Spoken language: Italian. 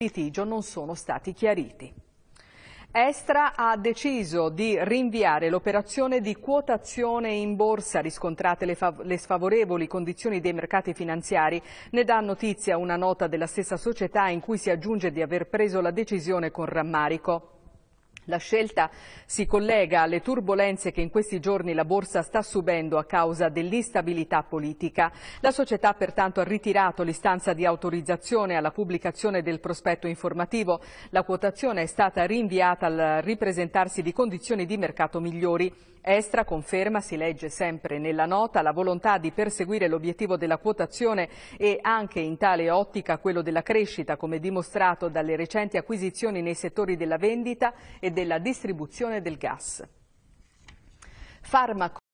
litigio non sono stati chiariti. Estra ha deciso di rinviare l'operazione di quotazione in borsa, riscontrate le, le, sfavorevoli condizioni dei mercati finanziari. Ne dà notizia una nota della stessa società in cui si aggiunge di aver preso la decisione con rammarico. La scelta si collega alle turbulenze che in questi giorni la borsa sta subendo a causa dell'instabilità politica. La società pertanto ha ritirato l'istanza di autorizzazione alla pubblicazione del prospetto informativo. La quotazione è stata rinviata al ripresentarsi di condizioni di mercato migliori. Estra conferma, si legge sempre nella nota, la volontà di perseguire l'obiettivo della quotazione e anche in tale ottica quello della crescita, come dimostrato dalle recenti acquisizioni nei settori della vendita e della distribuzione del gas. Farmaco